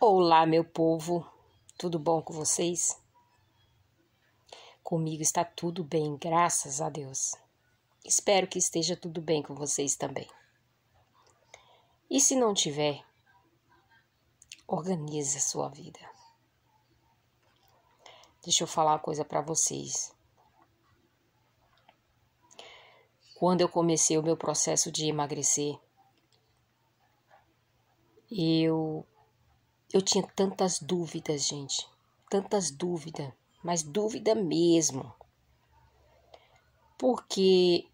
Olá, meu povo, tudo bom com vocês? Comigo está tudo bem, graças a Deus. Espero que esteja tudo bem com vocês também. E se não tiver, organize a sua vida. Deixa eu falar uma coisa para vocês. Quando eu comecei o meu processo de emagrecer, eu eu tinha tantas dúvidas, gente, tantas dúvidas, mas dúvida mesmo. Porque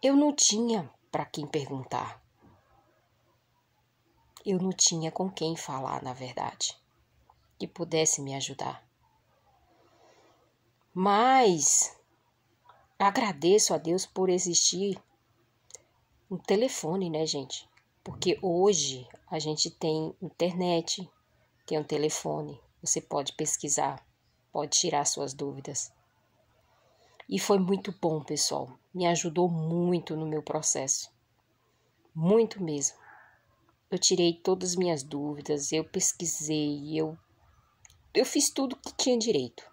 eu não tinha para quem perguntar. Eu não tinha com quem falar, na verdade, que pudesse me ajudar. Mas agradeço a Deus por existir um telefone, né, gente? Porque hoje a gente tem internet, tem um telefone, você pode pesquisar, pode tirar suas dúvidas. E foi muito bom, pessoal. Me ajudou muito no meu processo. Muito mesmo. Eu tirei todas as minhas dúvidas, eu pesquisei, eu eu fiz tudo que tinha direito.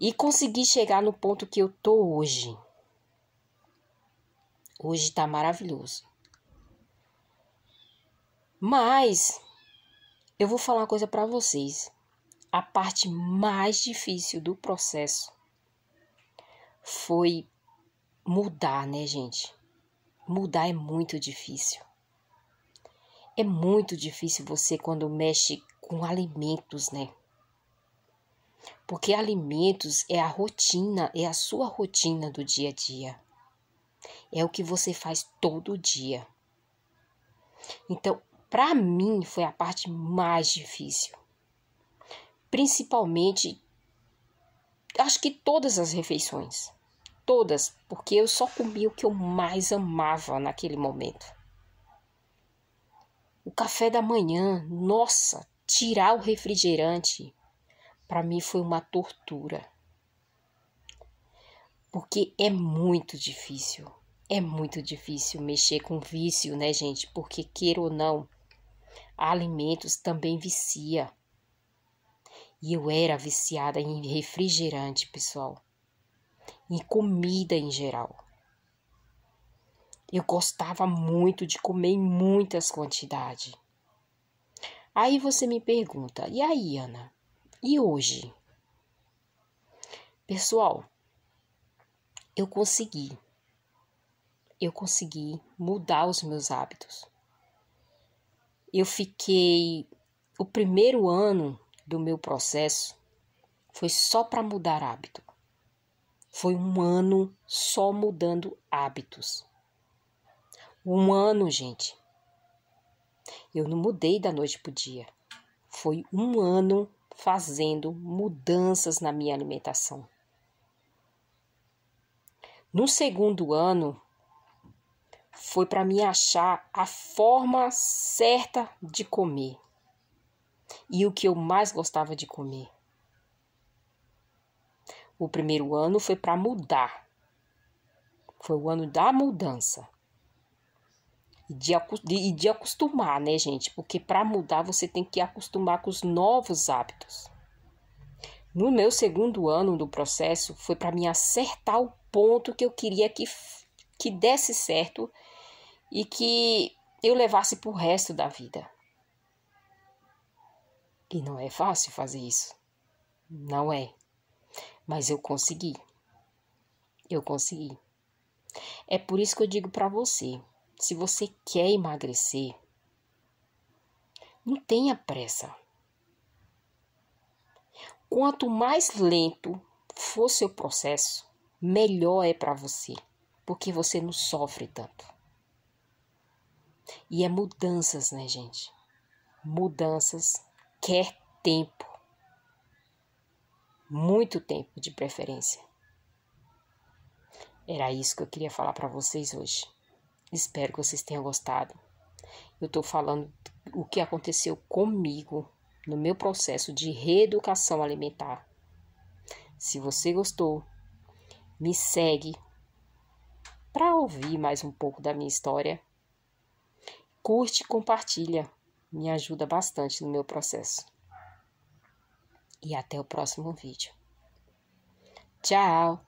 E consegui chegar no ponto que eu tô hoje. Hoje tá maravilhoso. Mas eu vou falar uma coisa para vocês. A parte mais difícil do processo foi mudar, né, gente? Mudar é muito difícil. É muito difícil você quando mexe com alimentos, né? Porque alimentos é a rotina, é a sua rotina do dia a dia. É o que você faz todo dia. Então, para mim foi a parte mais difícil. Principalmente, acho que todas as refeições. Todas, porque eu só comi o que eu mais amava naquele momento. O café da manhã, nossa, tirar o refrigerante, para mim foi uma tortura. Porque é muito difícil. É muito difícil mexer com vício, né, gente? Porque, queira ou não, alimentos também vicia. E eu era viciada em refrigerante, pessoal, em comida em geral. Eu gostava muito de comer em muitas quantidades. Aí você me pergunta, e aí, Ana? E hoje? Pessoal, eu consegui. Eu consegui mudar os meus hábitos eu fiquei. O primeiro ano do meu processo foi só para mudar hábito. Foi um ano só mudando hábitos. Um ano, gente. Eu não mudei da noite para o dia. Foi um ano fazendo mudanças na minha alimentação. No segundo ano, foi para me achar a forma certa de comer e o que eu mais gostava de comer. O primeiro ano foi para mudar. Foi o ano da mudança. E de, de acostumar, né, gente? Porque para mudar você tem que acostumar com os novos hábitos. No meu segundo ano do processo, foi para me acertar o ponto que eu queria que, que desse certo e que eu levasse para o resto da vida. E não é fácil fazer isso. Não é. Mas eu consegui. Eu consegui. É por isso que eu digo para você: se você quer emagrecer, não tenha pressa. Quanto mais lento for seu processo, melhor é para você, porque você não sofre tanto. E é mudanças, né, gente? Mudanças quer tempo. Muito tempo de preferência. Era isso que eu queria falar para vocês hoje. Espero que vocês tenham gostado. Eu estou falando o que aconteceu comigo no meu processo de reeducação alimentar. Se você gostou, me segue para ouvir mais um pouco da minha história curte e compartilha. Me ajuda bastante no meu processo. E até o próximo vídeo. Tchau!